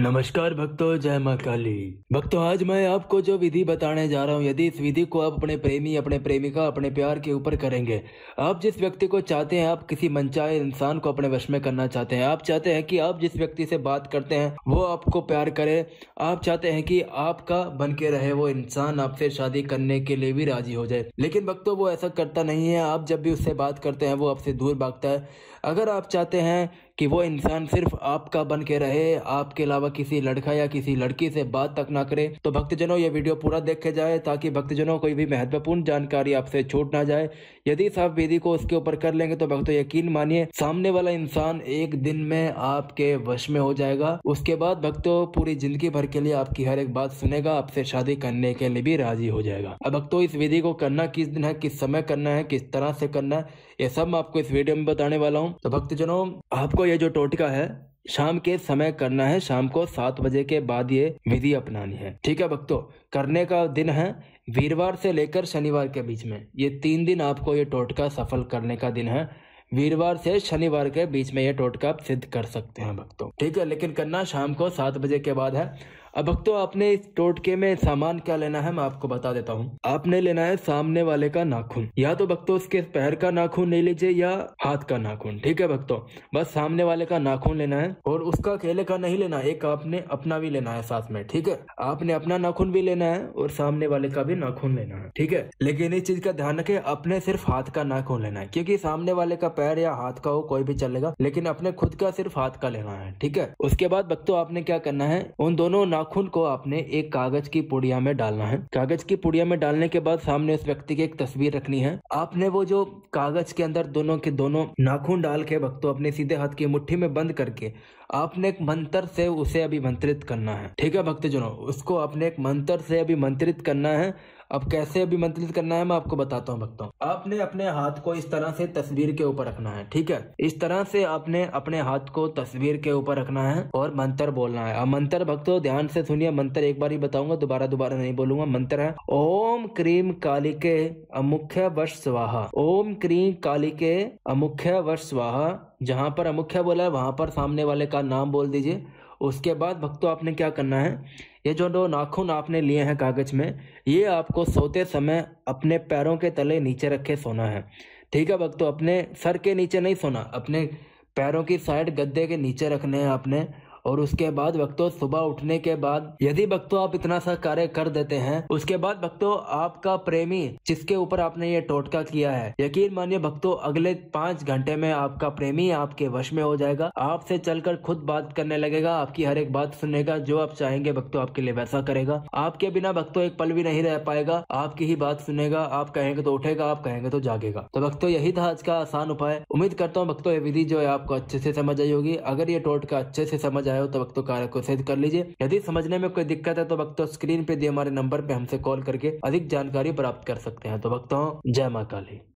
नमस्कार भक्तों जय माँ काली भक्तों आज मैं आपको जो विधि बताने जा रहा हूँ यदि इस विधि को आप अपने प्रेमी अपने प्रेमिका अपने प्यार के ऊपर करेंगे आप जिस व्यक्ति को चाहते हैं आप किसी मनचाहे इंसान को अपने वश में करना चाहते हैं आप चाहते हैं कि आप जिस व्यक्ति से बात करते हैं वो आपको प्यार करे आप चाहते हैं कि आपका बन के रहे वो इंसान आपसे शादी करने के लिए भी राजी हो जाए लेकिन भक्तों वो ऐसा करता नहीं है आप जब भी उससे बात करते हैं वो आपसे दूर भागता है अगर आप चाहते हैं कि वो इंसान सिर्फ आपका बन के रहे आपके अलावा अलावा किसी लड़का या किसी लड़की से बात तक ना करें तो भक्तजनों ये वीडियो पूरा देखे जाए ताकि भक्तजनों कोई भी महत्वपूर्ण जानकारी आपसे छूट ना जाए यदि साफ विधि को उसके ऊपर कर लेंगे तो भक्तों यकीन मानिए सामने वाला इंसान एक दिन में आपके वश में हो जाएगा उसके बाद भक्तों पूरी जिंदगी भर के लिए आपकी हर एक बात सुनेगा आपसे शादी करने के लिए भी राजी हो जाएगा अब भक्तों इस विधि को करना किस दिन है किस समय करना है किस तरह से करना है ये सब मैं आपको इस वीडियो में बताने वाला हूँ तो भक्तजनों आपको ये जो टोटका है शाम के समय करना है शाम को सात बजे के बाद ये विधि अपनानी है ठीक है भक्तों करने का दिन है वीरवार से लेकर शनिवार के बीच में ये तीन दिन आपको ये टोटका सफल करने का दिन है वीरवार से शनिवार के बीच में यह टोटका आप सिद्ध कर सकते हैं भक्तों ठीक है लेकिन करना शाम को सात बजे के बाद है अब भक्तो आपने इस टोटके में सामान क्या लेना है मैं आपको बता देता हूँ आपने लेना है सामने वाले का नाखून या तो भक्तों उसके पैर का नाखून ले लीजिए या हाथ का नाखून ठीक है भक्तों बस सामने वाले का नाखून लेना है और उसका अकेले का नहीं लेना एक आपने अपना भी लेना है साथ में ठीक है आपने अपना नाखून भी लेना है और सामने वाले का भी नाखून लेना है ठीक है लेकिन इस चीज का ध्यान रखे अपने सिर्फ हाथ का नाखून लेना है क्यूँकी सामने वाले का पैर या हाथ का हो कोई भी चलेगा लेकिन अपने खुद का सिर्फ हाथ का लेना है ठीक है उसके बाद भक्तों आपने क्या करना है उन दोनों नाखून नाखून को आपने एक कागज की पुड़िया में डालना है कागज की पुड़िया में डालने के बाद सामने उस व्यक्ति की एक तस्वीर रखनी है आपने वो जो कागज के अंदर दोनों के दोनों नाखून डाल के भक्तों अपने सीधे हाथ की मुट्ठी में बंद करके आपने एक मंत्र से उसे अभिमंत्रित करना है ठीक है भक्तजनों उसको आपने एक मंत्र से अभिमंत्रित करना है अब कैसे अभिमंत्रित करना है मैं आपको बताता हूँ भक्तों आपने अपने हाथ को इस तरह से तस्वीर के ऊपर रखना है ठीक है इस तरह से आपने अपने हाथ को तस्वीर के ऊपर रखना है और मंत्र बोलना है अब मंत्र भक्तों ध्यान से सुनिए मंत्र एक बार ही बताऊंगा दोबारा दोबारा नहीं बोलूंगा मंत्र है ओम क्रीम कालिके अमुख्य वर्ष स्वाहा ओम क्रीम कालिके अमुख्य वर्ष स्वाहा जहां पर अमुख्य बोला है वहां पर सामने वाले का नाम बोल दीजिए उसके बाद भक्तों आपने क्या करना है ये जो दो नाखून आपने लिए हैं कागज में ये आपको सोते समय अपने पैरों के तले नीचे रखे सोना है ठीक है भक्तों अपने सर के नीचे नहीं सोना अपने पैरों की साइड गद्दे के नीचे रखने हैं आपने और उसके बाद भक्तो सुबह उठने के बाद यदि भक्तो आप इतना सा कार्य कर देते हैं उसके बाद भक्तो आपका प्रेमी जिसके ऊपर आपने ये टोटका किया है यकीन मानिए भक्तो अगले पांच घंटे में आपका प्रेमी आपके वश में हो जाएगा आपसे चलकर खुद बात करने लगेगा आपकी हर एक बात सुनेगा जो आप चाहेंगे भक्तो आपके लिए वैसा करेगा आपके बिना भक्तो एक पल भी नहीं रह पाएगा आपकी ही बात सुनेगा आप कहेंगे तो उठेगा आप कहेंगे तो जागेगा तो भक्तो यही था आज का आसान उपाय उम्मीद करता हूँ भक्तो ये विधि जो है आपको अच्छे से समझ आई होगी अगर ये टोटका अच्छे से समझ आए रहे हो तो वक्त कार्य को सिद्ध कर लीजिए यदि समझने में कोई दिक्कत है तो वक्त स्क्रीन पे दिए हमारे नंबर पे हमसे कॉल करके अधिक जानकारी प्राप्त कर सकते हैं तो वक्त जय माँ काली